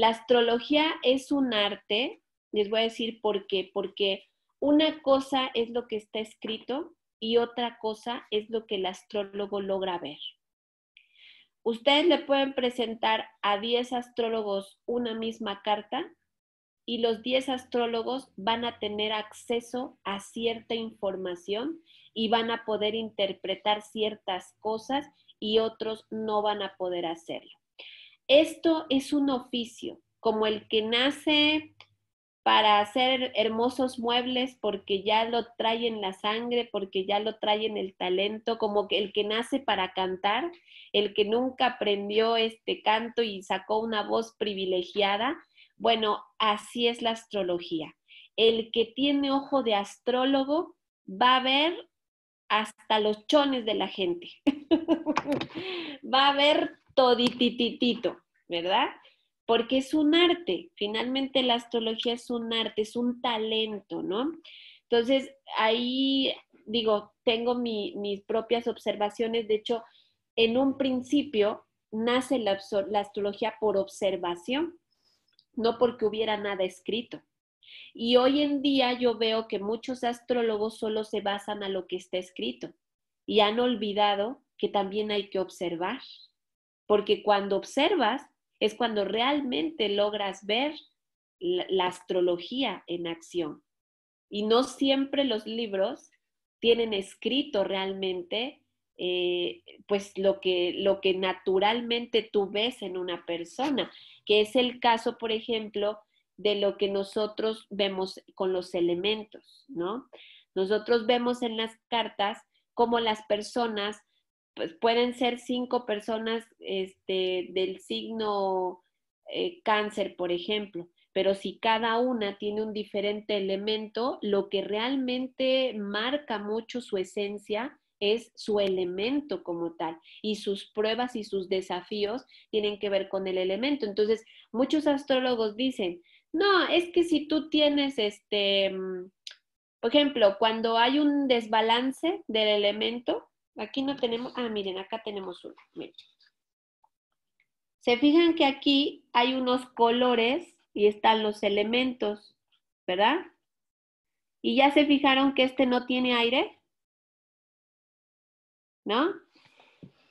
La astrología es un arte, les voy a decir por qué, porque una cosa es lo que está escrito y otra cosa es lo que el astrólogo logra ver. Ustedes le pueden presentar a 10 astrólogos una misma carta y los 10 astrólogos van a tener acceso a cierta información y van a poder interpretar ciertas cosas y otros no van a poder hacerlo. Esto es un oficio, como el que nace para hacer hermosos muebles porque ya lo trae en la sangre, porque ya lo trae en el talento, como el que nace para cantar, el que nunca aprendió este canto y sacó una voz privilegiada. Bueno, así es la astrología. El que tiene ojo de astrólogo va a ver hasta los chones de la gente. va a ver ¿verdad? Porque es un arte, finalmente la astrología es un arte, es un talento, ¿no? Entonces, ahí digo, tengo mis propias observaciones, de hecho, en un principio nace la, la astrología por observación, no porque hubiera nada escrito. Y hoy en día yo veo que muchos astrólogos solo se basan a lo que está escrito y han olvidado que también hay que observar, porque cuando observas es cuando realmente logras ver la, astrología en acción. Y no siempre los libros tienen escrito realmente eh, pues lo que, lo que naturalmente tú ves en una persona, que es el caso, por ejemplo, de lo que nosotros vemos con los elementos, ¿no? Nosotros vemos en las cartas cómo las personas pues pueden ser cinco personas este, del signo eh, cáncer, por ejemplo, pero si cada una tiene un diferente elemento, lo que realmente marca mucho su esencia es su elemento como tal y sus pruebas y sus desafíos tienen que ver con el elemento. Entonces, muchos astrólogos dicen, no, es que si tú tienes este, mm, por ejemplo, cuando hay un desbalance del elemento, Aquí no tenemos, ah, miren, acá tenemos uno. Se fijan que aquí hay unos colores y están los elementos, ¿verdad? ¿Y ya se fijaron que este no tiene aire? ¿No?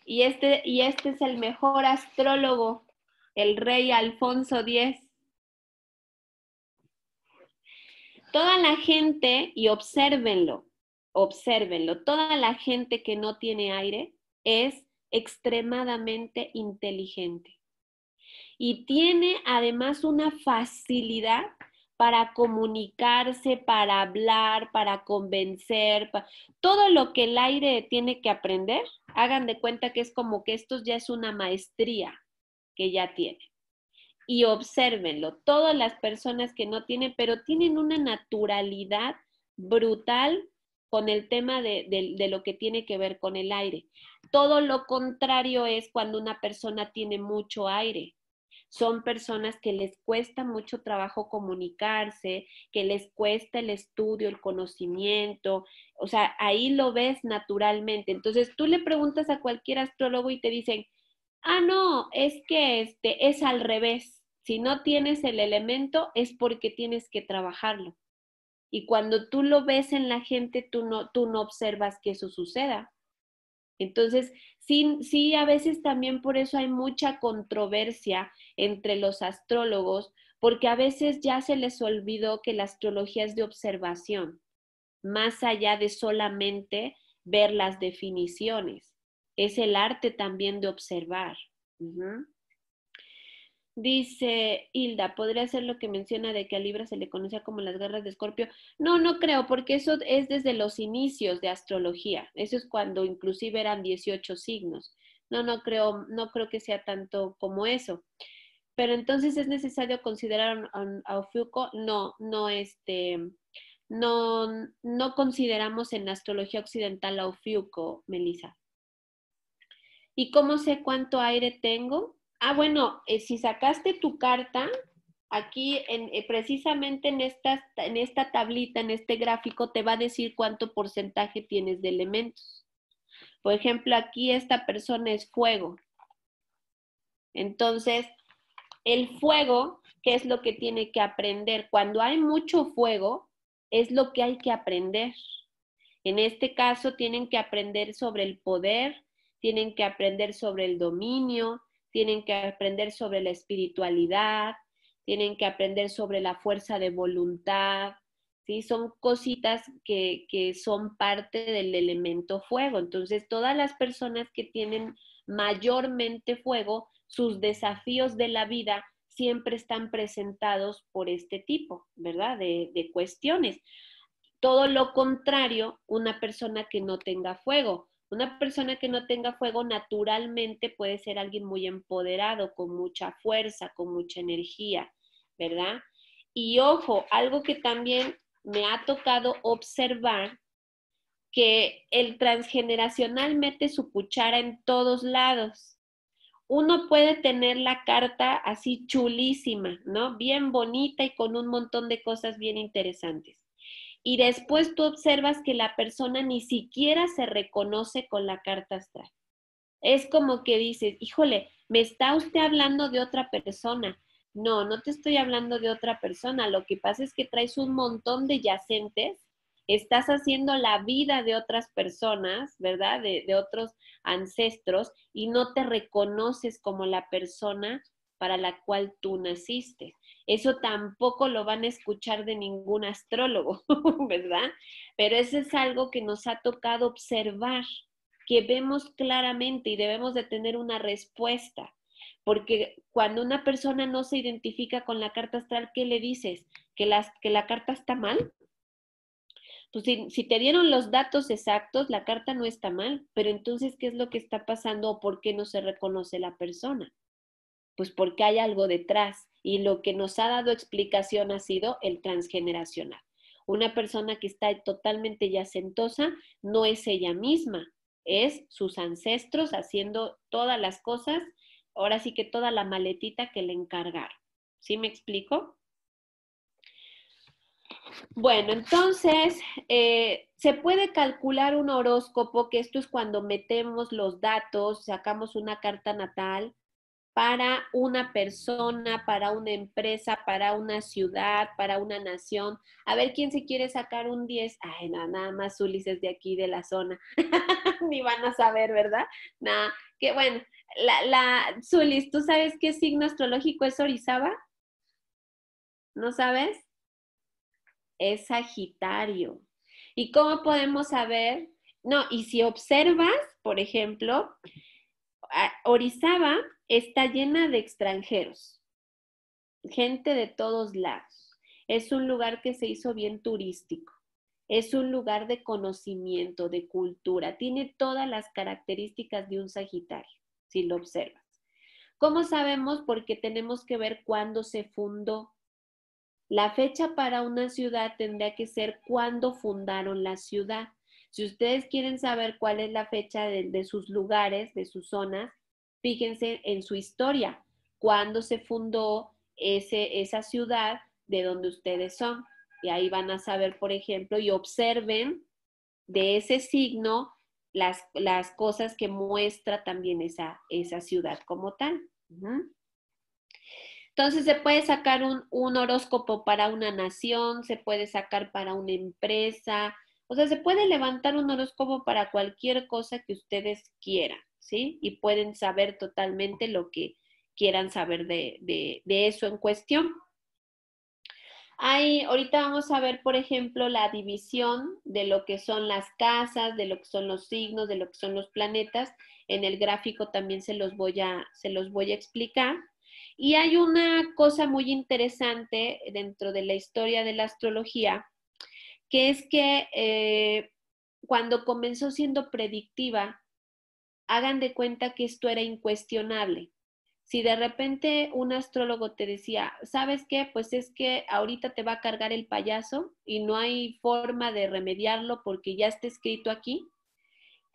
Y este, y este es el mejor astrólogo, el rey Alfonso X. Toda la gente, y obsérvenlo, Obsérvenlo, toda la gente que no tiene aire es extremadamente inteligente y tiene además una facilidad para comunicarse, para hablar, para convencer, todo lo que el aire tiene que aprender, hagan de cuenta que es como que esto ya es una maestría que ya tiene. Y observenlo, todas las personas que no tienen, pero tienen una naturalidad brutal con el tema de, de, lo que tiene que ver con el aire. Todo lo contrario es cuando una persona tiene mucho aire. Son personas que les cuesta mucho trabajo comunicarse, que les cuesta el estudio, el conocimiento, o sea, ahí lo ves naturalmente. Entonces tú le preguntas a cualquier astrólogo y te dicen, ah, no, es que este, es al revés. Si no tienes el elemento es porque tienes que trabajarlo. Y cuando tú lo ves en la gente, tú no, tú no observas que eso suceda. Entonces, sí, sí, a veces también por eso hay mucha controversia entre los astrólogos, porque a veces ya se les olvidó que la astrología es de observación, más allá de solamente ver las definiciones. Es el arte también de observar. Dice Hilda, ¿podría ser lo que menciona de que a Libra se le conoce como las guerras de Escorpio? No, no creo, porque eso es desde los inicios de astrología. Eso es cuando inclusive eran 18 signos. No, no creo, no creo que sea tanto como eso. Pero entonces es necesario considerar a, Ofiuco, no, no este, no, no consideramos en astrología occidental a Ofiuco, Melissa. ¿Y cómo sé cuánto aire tengo? Ah, bueno, eh, si sacaste tu carta, aquí eh, precisamente en esta, en esta tablita, en este gráfico, te va a decir cuánto porcentaje tienes de elementos. Por ejemplo, aquí esta persona es fuego. Entonces, el fuego, ¿qué es lo que tiene que aprender? Cuando hay mucho fuego, es lo que hay que aprender. En este caso, tienen que aprender sobre el poder, tienen que aprender sobre el dominio, tienen que aprender sobre la espiritualidad, tienen que aprender sobre la fuerza de voluntad, ¿sí? Son cositas que, son parte del elemento fuego. Entonces, todas las personas que tienen mayormente fuego, sus desafíos de la vida siempre están presentados por este tipo, ¿verdad? de, cuestiones. Todo lo contrario, una persona que no tenga fuego. Una persona que no tenga fuego naturalmente puede ser alguien muy empoderado, con mucha fuerza, con mucha energía, ¿verdad? Y ojo, algo que también me ha tocado observar, que el transgeneracional mete su cuchara en todos lados. Uno puede tener la carta así chulísima, ¿no? Bien bonita y con un montón de cosas bien interesantes y después tú observas que la persona ni siquiera se reconoce con la carta astral. Es como que dices, híjole, me está usted hablando de otra persona. No, no te estoy hablando de otra persona. Lo que pasa es que traes un montón de yacentes, estás haciendo la vida de otras personas, ¿verdad? De, de otros ancestros y no te reconoces como la persona para la cual tú naciste. Eso tampoco lo van a escuchar de ningún astrólogo, ¿verdad? Pero eso es algo que nos ha tocado observar, que vemos claramente y debemos de tener una respuesta. Porque cuando una persona no se identifica con la carta astral, ¿qué le dices? ¿Que, que la carta está mal? Pues si, si, te dieron los datos exactos, la carta no está mal, pero entonces, ¿qué es lo que está pasando o por qué no se reconoce la persona? Pues porque hay algo detrás y lo que nos ha dado explicación ha sido el transgeneracional. Una persona que está totalmente yacentosa no es ella misma, es sus ancestros haciendo todas las cosas, ahora sí que toda la maletita que le encargaron. ¿Sí me explico? Bueno, entonces, eh, se puede calcular un horóscopo, que esto es cuando metemos los datos, sacamos una carta natal, para una persona, para una empresa, para una ciudad, para una nación. A ver quién se quiere sacar un 10. Ay, no, nada más Ulises de aquí, de la zona. Ni van a saber, ¿verdad? Nada, que bueno. La, la, Zulis, ¿tú sabes qué signo astrológico es Orizaba? ¿No sabes? Es Sagitario. ¿Y cómo podemos saber? No, y si observas, por ejemplo, Orizaba está llena de extranjeros, gente de todos lados. Es un lugar que se hizo bien turístico. Es un lugar de conocimiento, de cultura. Tiene todas las características de un Sagitario, si lo observas. ¿Cómo sabemos? Porque tenemos que ver cuándo se fundó. La fecha para una ciudad tendría que ser cuándo fundaron la ciudad. Si ustedes quieren saber cuál es la fecha de, sus lugares, de sus zonas, fíjense en su historia, cuándo se fundó ese, esa ciudad de donde ustedes son. Y ahí van a saber, por ejemplo, y observen de ese signo las, las cosas que muestra también esa, esa ciudad como tal. Entonces se puede sacar un, un, horóscopo para una nación, se puede sacar para una empresa, o sea, se puede levantar un horóscopo para cualquier cosa que ustedes quieran, ¿sí? Y pueden saber totalmente lo que quieran saber de, eso en cuestión. ahorita vamos a ver, por ejemplo, la división de lo que son las casas, de lo que son los signos, de lo que son los planetas. En el gráfico también se los voy a, se los voy a explicar. Y hay una cosa muy interesante dentro de la historia de la astrología, que es que eh, cuando comenzó siendo predictiva, hagan de cuenta que esto era incuestionable. Si de repente un astrólogo te decía, ¿sabes qué? Pues es que ahorita te va a cargar el payaso y no hay forma de remediarlo porque ya está escrito aquí,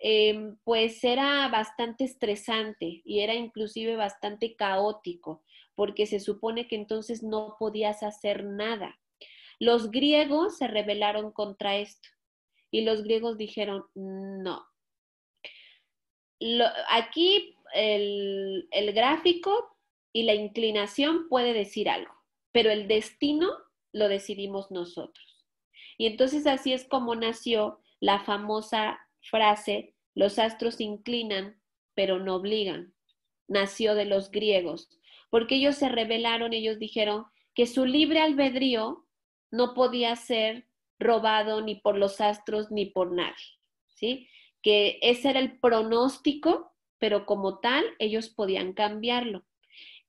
eh, pues era bastante estresante y era inclusive bastante caótico porque se supone que entonces no podías hacer nada. Los griegos se rebelaron contra esto y los griegos dijeron, no. aquí el, el gráfico y la inclinación puede decir algo, pero el destino lo decidimos nosotros. Y entonces así es como nació la famosa frase, los astros inclinan, pero no obligan. Nació de los griegos, porque ellos se rebelaron, ellos dijeron que su libre albedrío no podía ser robado ni por los astros ni por nadie, ¿sí? Que ese era el pronóstico, pero como tal ellos podían cambiarlo.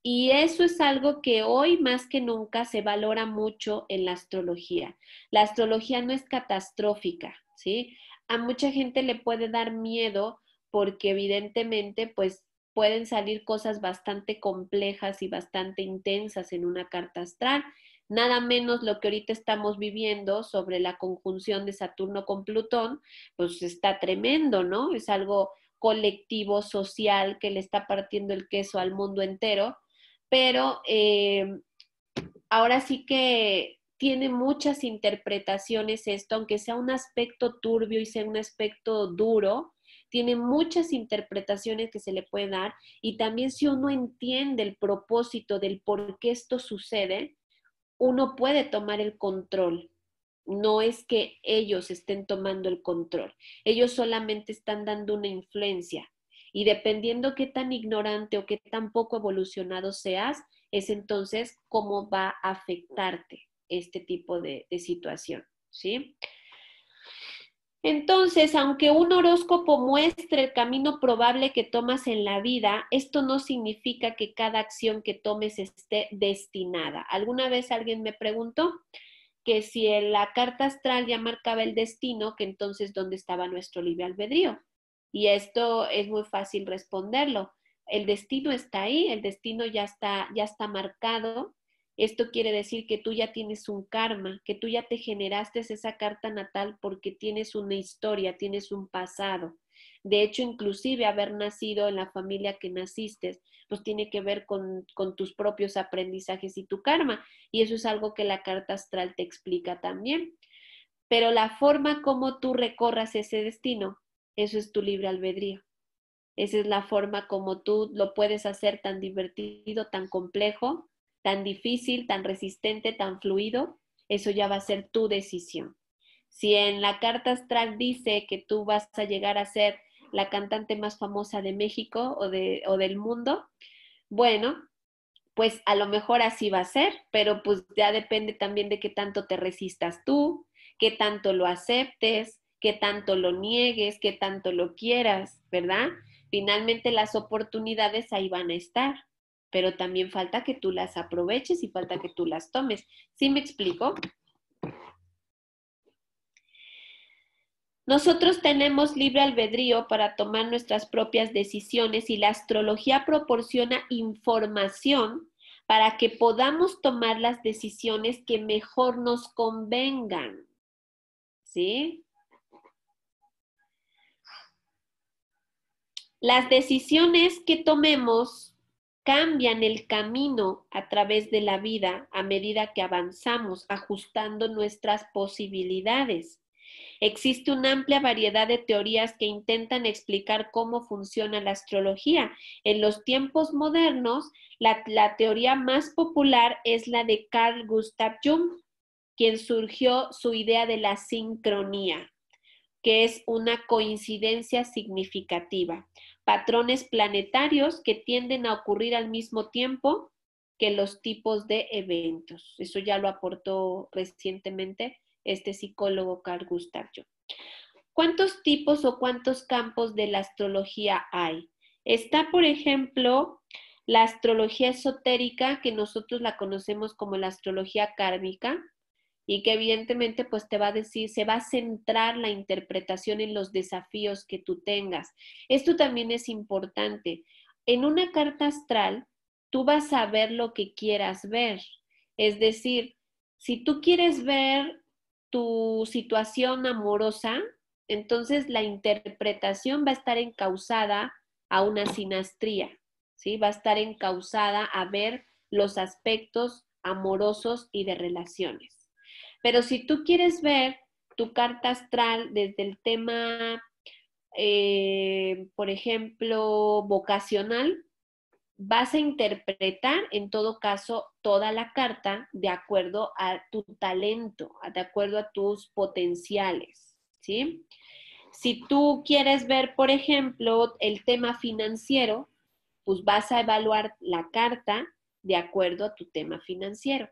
Y eso es algo que hoy más que nunca se valora mucho en la astrología. La astrología no es catastrófica, ¿sí? A mucha gente le puede dar miedo porque evidentemente pues pueden salir cosas bastante complejas y bastante intensas en una carta astral nada menos lo que ahorita estamos viviendo sobre la conjunción de Saturno con Plutón, pues está tremendo, ¿no? Es algo colectivo, social, que le está partiendo el queso al mundo entero, pero eh, ahora sí que tiene muchas interpretaciones esto, aunque sea un aspecto turbio y sea un aspecto duro, tiene muchas interpretaciones que se le puede dar y también si uno entiende el propósito del por qué esto sucede, uno puede tomar el control. No es que ellos estén tomando el control. Ellos solamente están dando una influencia. Y dependiendo qué tan ignorante o qué tan poco evolucionado seas, es entonces cómo va a afectarte este tipo de, situación. ¿Sí? Entonces, aunque un horóscopo muestre el camino probable que tomas en la vida, esto no significa que cada acción que tomes esté destinada. Alguna vez alguien me preguntó que si la carta astral ya marcaba el destino, que entonces dónde estaba nuestro libre albedrío. Y esto es muy fácil responderlo. El destino está ahí, el destino ya está ya está marcado esto quiere decir que tú ya tienes un karma, que tú ya te generaste esa carta natal porque tienes una historia, tienes un pasado. De hecho, inclusive haber nacido en la familia que naciste, pues tiene que ver con, con tus propios aprendizajes y tu karma. Y eso es algo que la carta astral te explica también. Pero la forma como tú recorras ese destino, eso es tu libre albedrío. Esa es la forma como tú lo puedes hacer tan divertido, tan complejo, tan difícil, tan resistente, tan fluido, eso ya va a ser tu decisión. Si en la carta astral dice que tú vas a llegar a ser la cantante más famosa de México o, del mundo, bueno, pues a lo mejor así va a ser, pero pues ya depende también de qué tanto te resistas tú, qué tanto lo aceptes, qué tanto lo niegues, qué tanto lo quieras, ¿verdad? Finalmente las oportunidades ahí van a estar pero también falta que tú las aproveches y falta que tú las tomes. ¿Sí me explico? Nosotros tenemos libre albedrío para tomar nuestras propias decisiones y la astrología proporciona información para que podamos tomar las decisiones que mejor nos convengan. ¿Sí? Las decisiones que tomemos cambian el camino a través de la vida a medida que avanzamos, ajustando nuestras posibilidades. Existe una amplia variedad de teorías que intentan explicar cómo funciona la astrología. En los tiempos modernos, la, teoría más popular es la de Carl Gustav Jung, quien surgió su idea de la sincronía que es una coincidencia significativa, patrones planetarios que tienden a ocurrir al mismo tiempo que los tipos de eventos. Eso ya lo aportó recientemente este psicólogo Carl Gustav Jung. ¿Cuántos tipos o cuántos campos de la astrología hay? Está, por ejemplo, la astrología esotérica, que nosotros la conocemos como la astrología kármica, y que evidentemente pues te va a decir, se va a centrar la interpretación en los desafíos que tú tengas. Esto también es importante. En una carta astral, tú vas a ver lo que quieras ver. Es decir, si tú quieres ver tu situación amorosa, entonces la interpretación va a estar encausada a una sinastría, ¿sí? Va a estar encausada a ver los aspectos amorosos y de relaciones. Pero si tú quieres ver tu carta astral desde el tema, eh, por ejemplo, vocacional, vas a interpretar en todo caso toda la carta de acuerdo a tu talento, de acuerdo a tus potenciales, ¿sí? Si tú quieres ver, por ejemplo, el tema financiero, pues vas a evaluar la carta de acuerdo a tu tema financiero.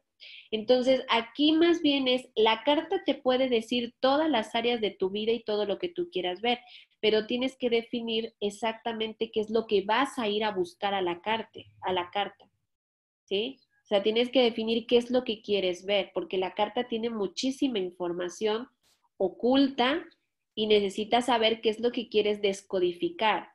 Entonces, aquí más bien es, la carta te puede decir todas las áreas de tu vida y todo lo que tú quieras ver, pero tienes que definir exactamente qué es lo que vas a ir a buscar a la carta, a la carta. ¿Sí? O sea, tienes que definir qué es lo que quieres ver, porque la carta tiene muchísima información oculta y necesitas saber qué es lo que quieres descodificar.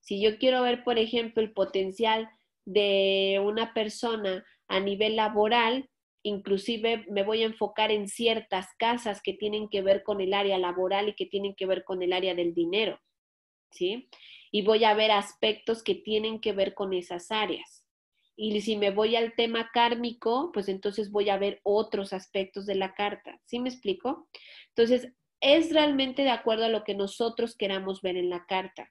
Si yo quiero ver, por ejemplo, el potencial de una persona a nivel laboral, inclusive me voy a enfocar en ciertas casas que tienen que ver con el área laboral y que tienen que ver con el área del dinero, ¿sí? Y voy a ver aspectos que tienen que ver con esas áreas. Y si me voy al tema kármico, pues entonces voy a ver otros aspectos de la carta, ¿sí me explico? Entonces, es realmente de acuerdo a lo que nosotros queramos ver en la carta.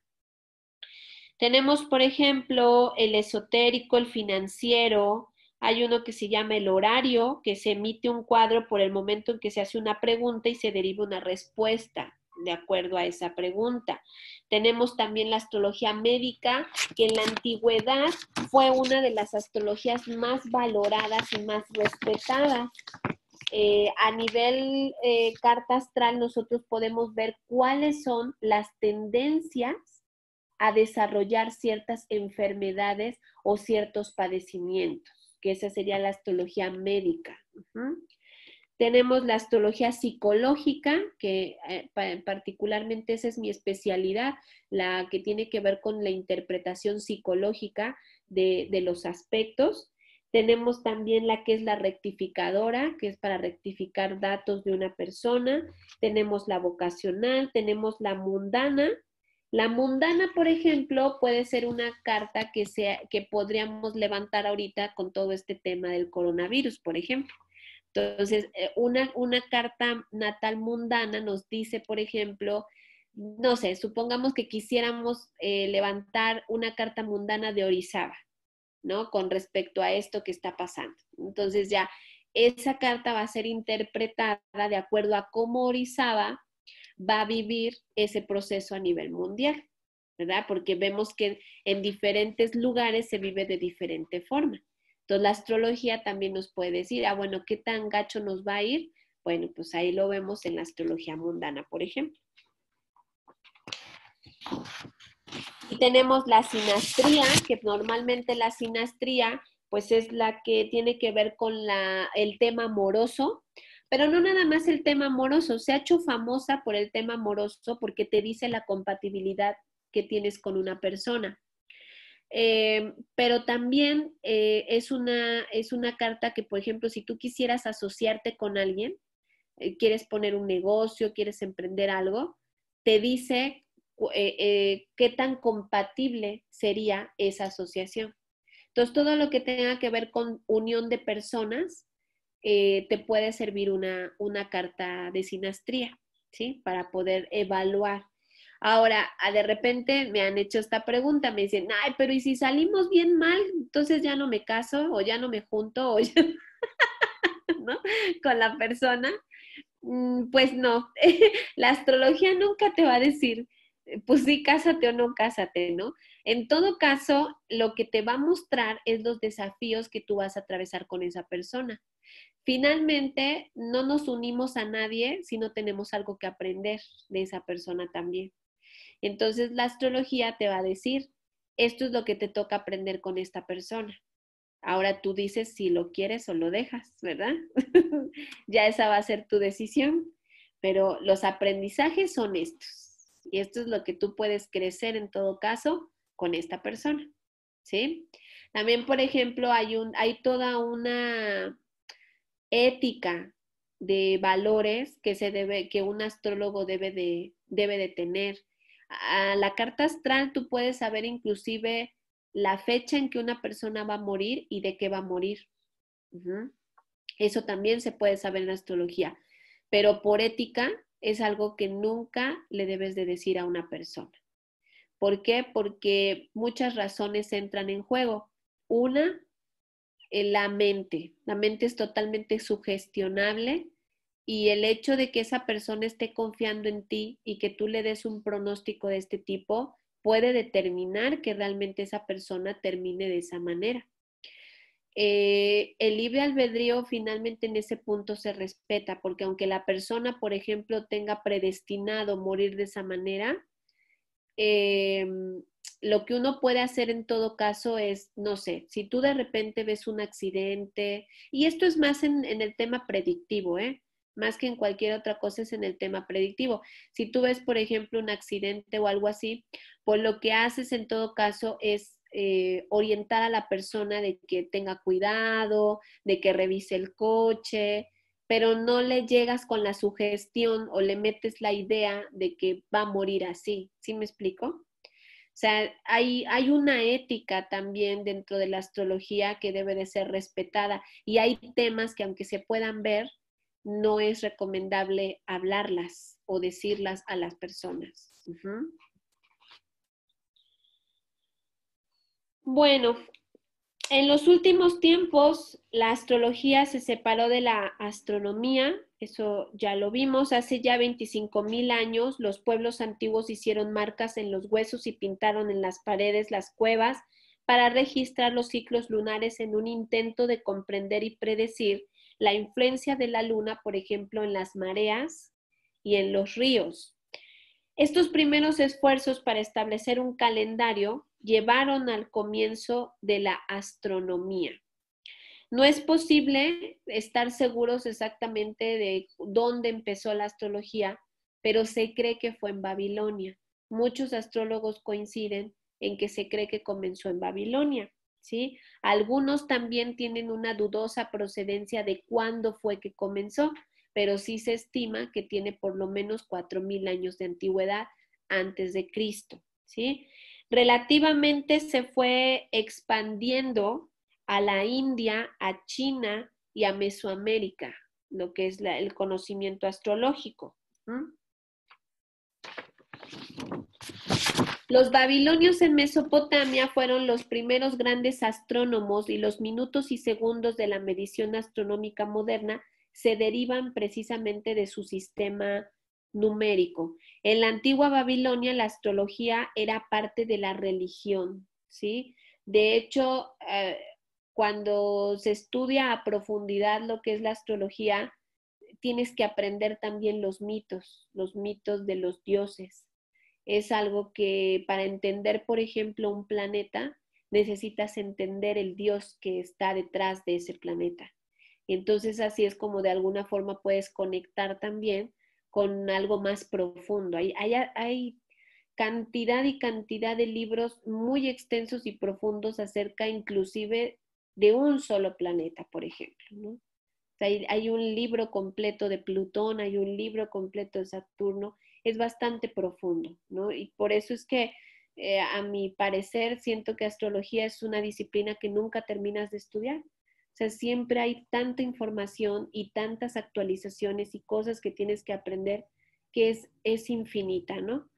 Tenemos, por ejemplo, el esotérico, el financiero, hay uno que se llama el horario, que se emite un cuadro por el momento en que se hace una pregunta y se deriva una respuesta de acuerdo a esa pregunta. Tenemos también la astrología médica, que en la antigüedad fue una de las astrologías más valoradas y más respetadas. Eh, a nivel eh, carta astral, nosotros podemos ver cuáles son las tendencias a desarrollar ciertas enfermedades o ciertos padecimientos que esa sería la astrología médica. Tenemos la astrología psicológica, que eh, particularmente esa es mi especialidad, la que tiene que ver con la interpretación psicológica de, de los aspectos. Tenemos también la que es la rectificadora, que es para rectificar datos de una persona. Tenemos la vocacional, tenemos la mundana, la mundana, por ejemplo, puede ser una carta que, sea, que podríamos levantar ahorita con todo este tema del coronavirus, por ejemplo. Entonces, eh, una, carta natal mundana nos dice, por ejemplo, no sé, supongamos que quisiéramos eh, levantar una carta mundana de Orizaba, ¿no? Con respecto a esto que está pasando. Entonces ya esa carta va a ser interpretada de acuerdo a cómo Orizaba va a vivir ese proceso a nivel mundial, ¿verdad? Porque vemos que en diferentes lugares se vive de diferente forma. Entonces, la astrología también nos puede decir, ah, bueno, ¿qué tan gacho nos va a ir? Bueno, pues ahí lo vemos en la astrología mundana, por ejemplo. Y tenemos la sinastría, que normalmente la sinastría, pues es la que tiene que ver con la, el tema amoroso, pero no nada más el tema amoroso, se ha hecho famosa por el tema amoroso porque te dice la compatibilidad que tienes con una persona. Eh, pero también eh, es, una, es una carta que, por ejemplo, si tú quisieras asociarte con alguien, eh, quieres poner un negocio, quieres emprender algo, te dice qué tan compatible sería esa asociación. Entonces, todo lo que tenga que ver con unión de personas eh, te puede servir una, una carta de sinastría, ¿sí? Para poder evaluar. Ahora, de repente me han hecho esta pregunta, me dicen, ay, pero ¿y si salimos bien mal? Entonces ya no me caso o ya no me junto ¿no? Con la persona. Mm, pues no, la astrología nunca te va a decir, eh, pues sí, cásate o no cásate, ¿no? En todo caso, lo que te va a mostrar es los desafíos que tú vas a atravesar con esa persona. Finalmente, no nos unimos a nadie si no tenemos algo que aprender de esa persona también. Entonces, la astrología te va a decir, esto es lo que te toca aprender con esta persona. Ahora tú dices si lo quieres o lo dejas, ¿verdad? ya esa va a ser tu decisión, pero los aprendizajes son estos. Y esto es lo que tú puedes crecer en todo caso con esta persona, ¿sí? También, por ejemplo, hay, un, hay toda una ética, de valores que, se debe, que un astrólogo debe de, debe de tener. A la carta astral tú puedes saber inclusive la fecha en que una persona va a morir y de qué va a morir. Eso también se puede saber en astrología, pero por ética es algo que nunca le debes de decir a una persona. ¿Por qué? Porque muchas razones entran en juego. Una, eh, la mente. La mente es totalmente sugestionable y el hecho de que esa persona esté confiando en ti y que tú le des un pronóstico de este tipo puede determinar que realmente esa persona termine de esa manera. Eh, el libre albedrío finalmente en ese punto se respeta, porque aunque la persona, por ejemplo, tenga predestinado morir de esa manera, eh, lo que uno puede hacer en todo caso es, no sé, si tú de repente ves un accidente, y esto es más en, el tema predictivo, ¿eh? más que en cualquier otra cosa es en el tema predictivo. Si tú ves, por ejemplo, un accidente o algo así, pues lo que haces en todo caso es eh, orientar a la persona de que tenga cuidado, de que revise el coche, pero no le llegas con la sugestión o le metes la idea de que va a morir así. ¿Sí me explico? O sea, hay, una ética también dentro de la astrología que debe de ser respetada y hay temas que aunque se puedan ver, no es recomendable hablarlas o decirlas a las personas. Bueno, en los últimos tiempos la astrología se separó de la astronomía eso ya lo vimos. Hace ya 25.000 mil años, los pueblos antiguos hicieron marcas en los huesos y pintaron en las paredes las cuevas para registrar los ciclos lunares en un intento de comprender y predecir la influencia de la luna, por ejemplo, en las mareas y en los ríos. Estos primeros esfuerzos para establecer un calendario llevaron al comienzo de la astronomía. No es posible estar seguros exactamente de dónde empezó la astrología, pero se cree que fue en Babilonia. Muchos astrólogos coinciden en que se cree que comenzó en Babilonia, ¿sí? Algunos también tienen una dudosa procedencia de cuándo fue que comenzó, pero sí se estima que tiene por lo menos 4.000 años de antigüedad antes de Cristo, ¿sí? Relativamente se fue expandiendo a la India, a China y a Mesoamérica, lo que es el conocimiento astrológico. Los babilonios en Mesopotamia fueron los primeros grandes astrónomos y los minutos y segundos de la medición astronómica moderna se derivan precisamente de su sistema numérico. En la antigua Babilonia la astrología era parte de la religión, ¿sí? De hecho, eh, cuando se estudia a profundidad lo que es la astrología, tienes que aprender también los mitos, los mitos de los dioses. Es algo que para entender, por ejemplo, un planeta, necesitas entender el dios que está detrás de ese planeta. Entonces así es como de alguna forma puedes conectar también con algo más profundo. Hay, cantidad y cantidad de libros muy extensos y profundos acerca inclusive de un solo planeta, por ejemplo. ¿no? hay, un libro completo de Plutón, hay un libro completo de Saturno, es bastante profundo, ¿no? Y por eso es que eh, a mi parecer siento que astrología es una disciplina que nunca terminas de estudiar. O sea, siempre hay tanta información y tantas actualizaciones y cosas que tienes que aprender que es, es infinita, ¿no?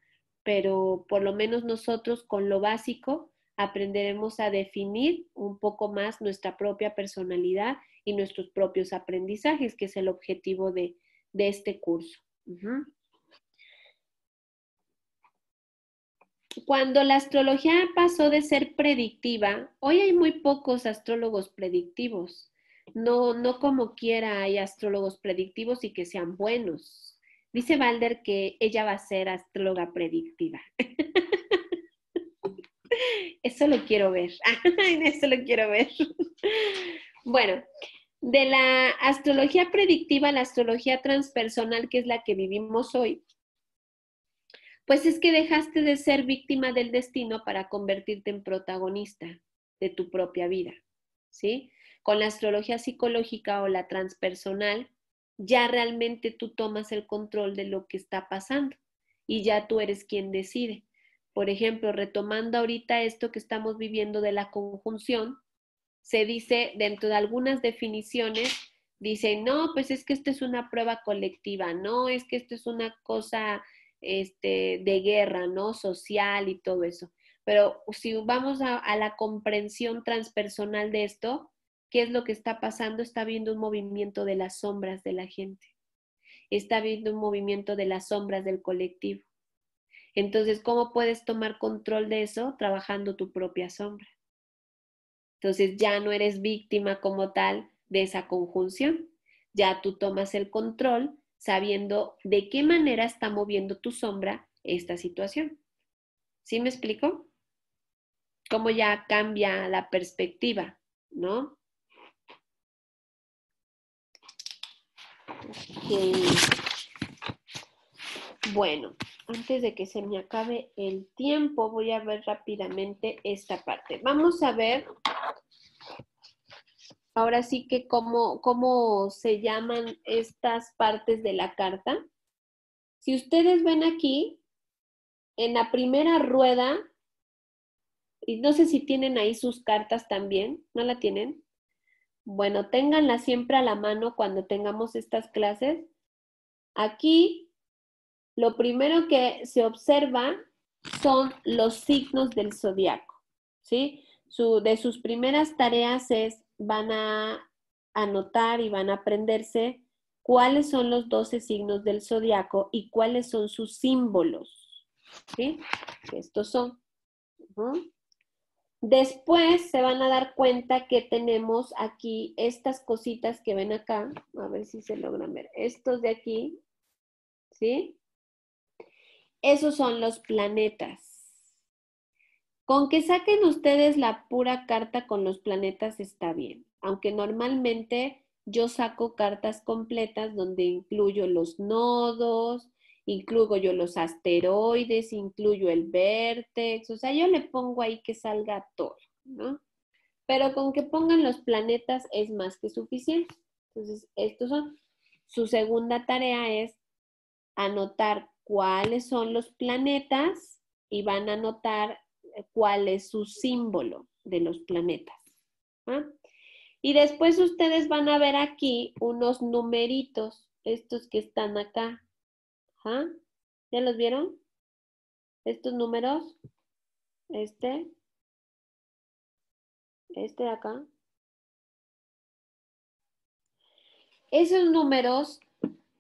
Pero por lo menos nosotros con lo básico, aprenderemos a definir un poco más nuestra propia personalidad y nuestros propios aprendizajes, que es el objetivo de, este curso. Cuando la astrología pasó de ser predictiva, hoy hay muy pocos astrólogos predictivos. No, no como quiera hay astrólogos predictivos y que sean buenos. Dice Valder que ella va a ser astróloga predictiva. Eso lo quiero ver. Eso lo quiero ver. Bueno, de la astrología predictiva a la astrología transpersonal, que es la que vivimos hoy, pues es que dejaste de ser víctima del destino para convertirte en protagonista de tu propia vida, ¿sí? Con la astrología psicológica o la transpersonal, ya realmente tú tomas el control de lo que está pasando y ya tú eres quien decide. Por ejemplo, retomando ahorita esto que estamos viviendo de la conjunción, se dice dentro de algunas definiciones, dice, no, pues es que esto es una prueba colectiva, no, es que esto es una cosa este, de guerra, ¿no? Social y todo eso. Pero si vamos a, a la comprensión transpersonal de esto, ¿qué es lo que está pasando? Está viendo un movimiento de las sombras de la gente. Está viendo un movimiento de las sombras del colectivo. Entonces, ¿cómo puedes tomar control de eso? Trabajando tu propia sombra. Entonces, ya no eres víctima como tal de esa conjunción. Ya tú tomas el control sabiendo de qué manera está moviendo tu sombra esta situación. ¿Sí me explico? Cómo ya cambia la perspectiva, ¿no? Bueno, antes de que se me acabe el tiempo, voy a ver rápidamente esta parte. Vamos a ver ahora sí que cómo, se llaman estas partes de la carta. Si ustedes ven aquí, en la primera rueda, y no sé si tienen ahí sus cartas también, ¿no la tienen? Bueno, ténganla siempre a la mano cuando tengamos estas clases. Aquí lo primero que se observa son los signos del zodiaco, ¿sí? de sus primeras tareas es, van a anotar y van a aprenderse cuáles son los 12 signos del zodiaco y cuáles son sus símbolos, ¿sí? Estos son. Después se van a dar cuenta que tenemos aquí estas cositas que ven acá, a ver si se logran ver, estos de aquí, ¿sí? Esos son los planetas. Con que saquen ustedes la pura carta con los planetas está bien, aunque normalmente yo saco cartas completas donde incluyo los nodos, incluyo yo los asteroides, incluyo el vértex, o sea, yo le pongo ahí que salga todo, ¿no? Pero con que pongan los planetas es más que suficiente. Entonces, estos son. Su segunda tarea es anotar cuáles son los planetas y van a notar eh, cuál es su símbolo de los planetas. ¿ah? Y después ustedes van a ver aquí unos numeritos, estos que están acá. ¿ah? ¿Ya los vieron? Estos números. Este. Este de acá. Esos números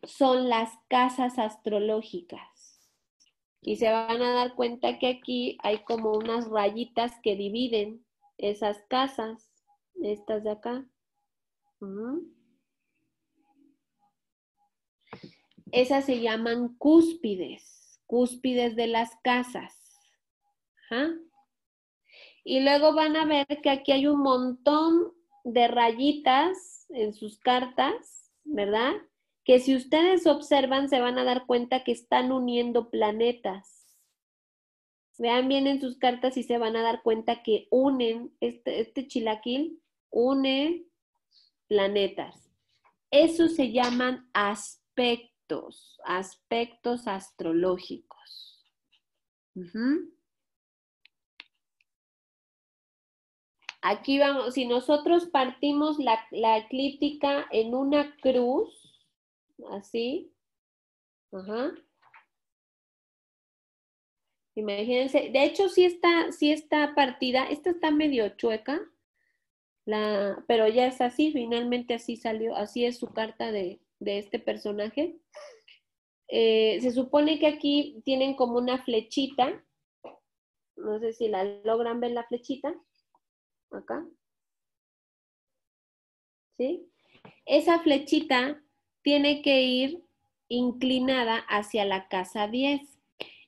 son las casas astrológicas. Y se van a dar cuenta que aquí hay como unas rayitas que dividen esas casas, estas de acá. Esas se llaman cúspides, cúspides de las casas. Y luego van a ver que aquí hay un montón de rayitas en sus cartas, ¿verdad? que si ustedes observan se van a dar cuenta que están uniendo planetas. Vean bien en sus cartas y se van a dar cuenta que unen, este, este chilaquil une planetas. Eso se llaman aspectos, aspectos astrológicos. Aquí vamos, si nosotros partimos la, la eclíptica en una cruz, así. Ajá. Imagínense, de hecho sí está, partida, esta está medio chueca, la, pero ya es así, finalmente así salió, así es su carta de, este personaje. Eh, se supone que aquí tienen como una flechita, no sé si la logran ver la flechita, acá, ¿sí? Esa flechita tiene que ir inclinada hacia la casa 10.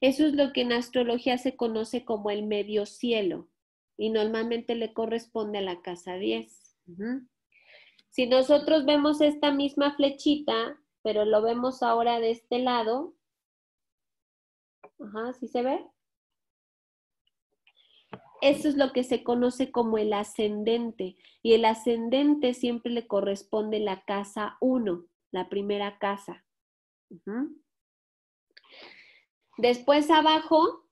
Eso es lo que en astrología se conoce como el medio cielo y normalmente le corresponde a la casa 10. Si nosotros vemos esta misma flechita, pero lo vemos ahora de este lado, ajá, ¿sí se ve? Eso es lo que se conoce como el ascendente y el ascendente siempre le corresponde la casa 1 la primera casa. Después abajo,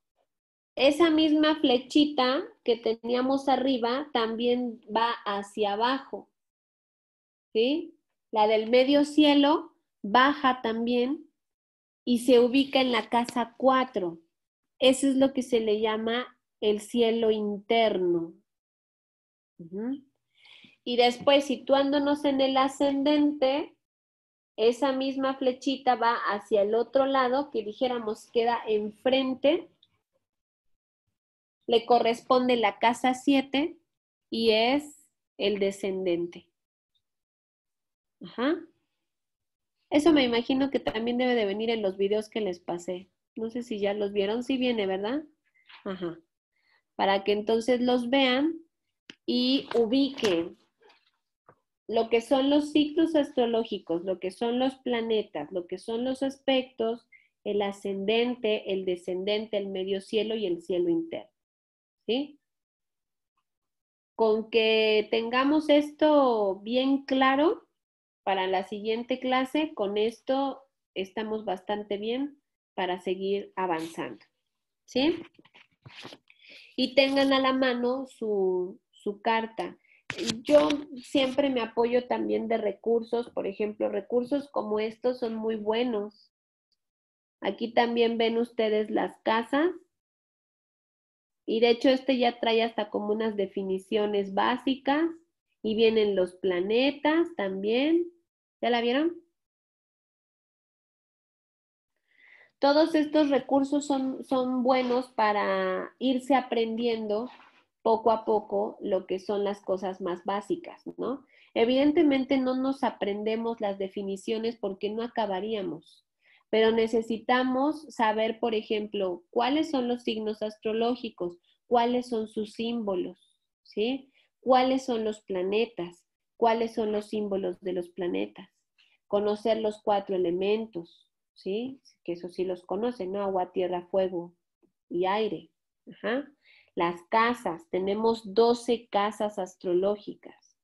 esa misma flechita que teníamos arriba también va hacia abajo. ¿Sí? La del medio cielo baja también y se ubica en la casa 4. Eso es lo que se le llama el cielo interno. Y después, situándonos en el ascendente, esa misma flechita va hacia el otro lado, que dijéramos queda enfrente, le corresponde la casa 7 y es el descendente. Ajá. Eso me imagino que también debe de venir en los videos que les pasé. No sé si ya los vieron, sí viene, ¿verdad? Ajá. Para que entonces los vean y ubiquen lo que son los ciclos astrológicos, lo que son los planetas, lo que son los aspectos, el ascendente, el descendente, el medio cielo y el cielo interno. ¿Sí? Con que tengamos esto bien claro para la siguiente clase, con esto estamos bastante bien para seguir avanzando. ¿Sí? Y tengan a la mano su, su carta yo siempre me apoyo también de recursos, por ejemplo, recursos como estos son muy buenos. Aquí también ven ustedes las casas. Y de hecho este ya trae hasta como unas definiciones básicas y vienen los planetas también. ¿Ya la vieron? Todos estos recursos son, son buenos para irse aprendiendo poco a poco lo que son las cosas más básicas, ¿no? Evidentemente no nos aprendemos las definiciones porque no acabaríamos, pero necesitamos saber, por ejemplo, cuáles son los signos astrológicos, cuáles son sus símbolos, ¿sí? ¿Cuáles son los planetas? ¿Cuáles son los símbolos de los planetas? Conocer los cuatro elementos, ¿sí? Que eso sí los conocen, ¿no? Agua, tierra, fuego y aire. Ajá. Las casas, tenemos 12 casas astrológicas.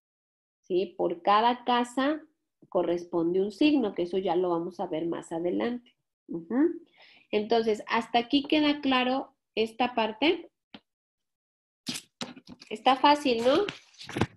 ¿sí? Por cada casa corresponde un signo, que eso ya lo vamos a ver más adelante. Entonces, ¿hasta aquí queda claro esta parte? Está fácil, ¿no?